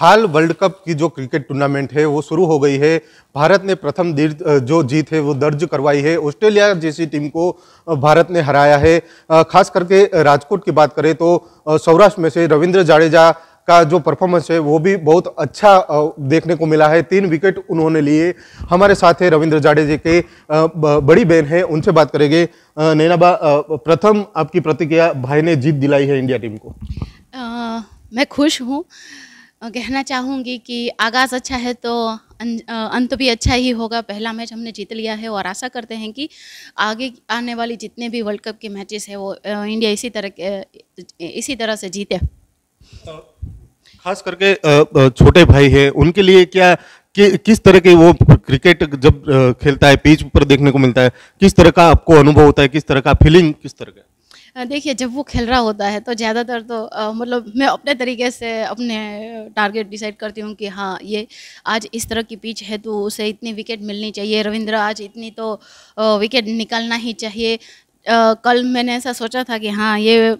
हाल world cup की जो cricket tournament है वो शुरू हो गई है भारत ने प्रथम जो जीत है वो दर्ज करवाई है ऑस्ट्रेलिया जैसी टीम को भारत ने हराया है खास करके राजकोट की बात करें तो सौराष्ट्र में से रविंद्र जाडेजा का जो परफॉर्मेंस है वो भी बहुत अच्छा देखने को मिला है तीन विकेट उन्होंने लिए हमारे साथ है रविंद्र जाडेजा के बड़ी बहन है उनसे बात करेंगे नैनाबा प्रथम आपकी प्रतिक्रिया भाई ने जीत दिलाई है इंडिया टीम को आ, मैं खुश हूँ कहना चाहूँगी कि आगाज़ अच्छा है तो अं, अंत भी अच्छा ही होगा पहला मैच हमने जीत लिया है और आशा करते हैं कि आगे आने वाली जितने भी वर्ल्ड कप के मैचेस हैं वो इंडिया इसी तरह इसी तरह से जीते खास करके छोटे भाई हैं उनके लिए क्या कि, किस तरह के वो क्रिकेट जब खेलता है पीच पर देखने को मिलता है किस तरह का आपको अनुभव होता है किस तरह का फीलिंग किस तरह का देखिए जब वो खेल रहा होता है तो ज़्यादातर तो मतलब मैं अपने तरीके से अपने टारगेट डिसाइड करती हूँ कि हाँ ये आज इस तरह की पिच है तो उसे इतनी विकेट मिलनी चाहिए रविंद्र आज इतनी तो विकेट निकालना ही चाहिए आ, कल मैंने ऐसा सोचा था कि हाँ ये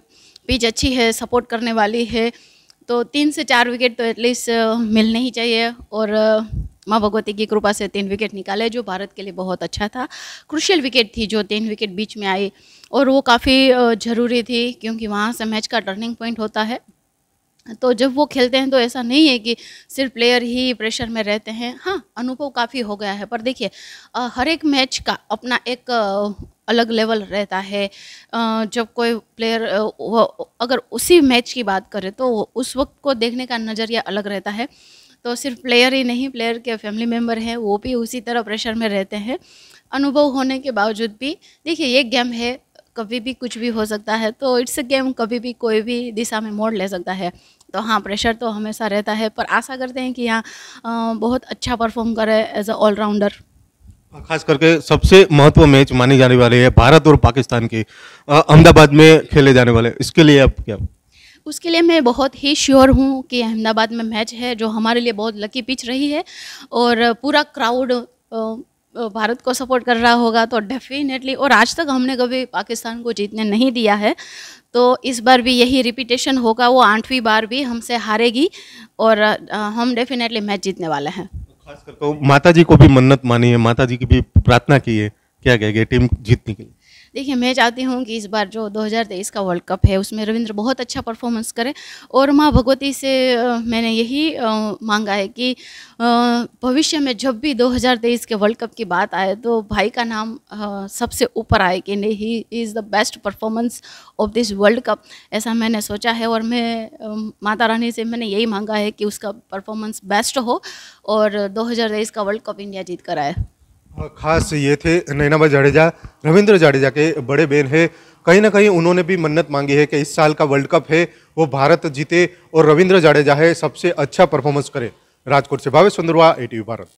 पिच अच्छी है सपोर्ट करने वाली है तो तीन से चार विकेट तो एटलीस्ट मिलने ही चाहिए और माँ भगवती की कृपा से तीन विकेट निकाले जो भारत के लिए बहुत अच्छा था क्रुशियल विकेट थी जो तीन विकेट बीच में आई और वो काफ़ी ज़रूरी थी क्योंकि वहाँ से मैच का टर्निंग पॉइंट होता है तो जब वो खेलते हैं तो ऐसा नहीं है कि सिर्फ प्लेयर ही प्रेशर में रहते हैं हाँ अनुभव काफ़ी हो गया है पर देखिए हर एक मैच का अपना एक अलग लेवल रहता है जब कोई प्लेयर अगर उसी मैच की बात करें तो उस वक्त को देखने का नज़रिया अलग रहता है तो सिर्फ प्लेयर ही नहीं प्लेयर के फैमिली मेम्बर हैं वो भी उसी तरह प्रेशर में रहते हैं अनुभव होने के बावजूद भी देखिए ये गेम है कभी भी कुछ भी हो सकता है तो इट्स अ गेम कभी भी कोई भी दिशा में मोड़ ले सकता है तो हाँ प्रेशर तो हमेशा रहता है पर आशा करते हैं कि यहाँ बहुत अच्छा परफॉर्म करे एज अ ऑलराउंडर खास करके सबसे महत्व मैच मानी जाने वाली है भारत और पाकिस्तान की अहमदाबाद में खेले जाने वाले इसके लिए आप क्या उसके लिए मैं बहुत ही श्योर हूँ कि अहमदाबाद में मैच है जो हमारे लिए बहुत लकी पिच रही है और पूरा क्राउड भारत को सपोर्ट कर रहा होगा तो डेफिनेटली और आज तक हमने कभी पाकिस्तान को जीतने नहीं दिया है तो इस बार भी यही रिपीटेशन होगा वो आठवीं बार भी हमसे हारेगी और हम डेफिनेटली मैच जीतने वाले हैं तो खास करके तो माता जी को भी मन्नत मानी है माता जी की भी प्रार्थना की है क्या कहेंगे टीम जीतने के लिए देखिए मैं चाहती हूँ कि इस बार जो 2023 का वर्ल्ड कप है उसमें रविंद्र बहुत अच्छा परफॉर्मेंस करे और माँ भगवती से मैंने यही मांगा है कि भविष्य में जब भी 2023 के वर्ल्ड कप की बात आए तो भाई का नाम सबसे ऊपर आए कि नहीं he is the best performance of this world cup ऐसा मैंने सोचा है और मैं माता रानी से मैंने यही मांगा है कि उसका परफॉर्मेंस बेस्ट हो और दो का वर्ल्ड कप इंडिया जीत कर आए खास ये थे नैनाबा जाडेजा रविंद्र जाडेजा के बड़े बहन है कहीं ना कहीं उन्होंने भी मन्नत मांगी है कि इस साल का वर्ल्ड कप है वो भारत जीते और रविंद्र जाडेजा है सबसे अच्छा परफॉर्मेंस करे राजकोट से भावेश चंद्रवा ए भारत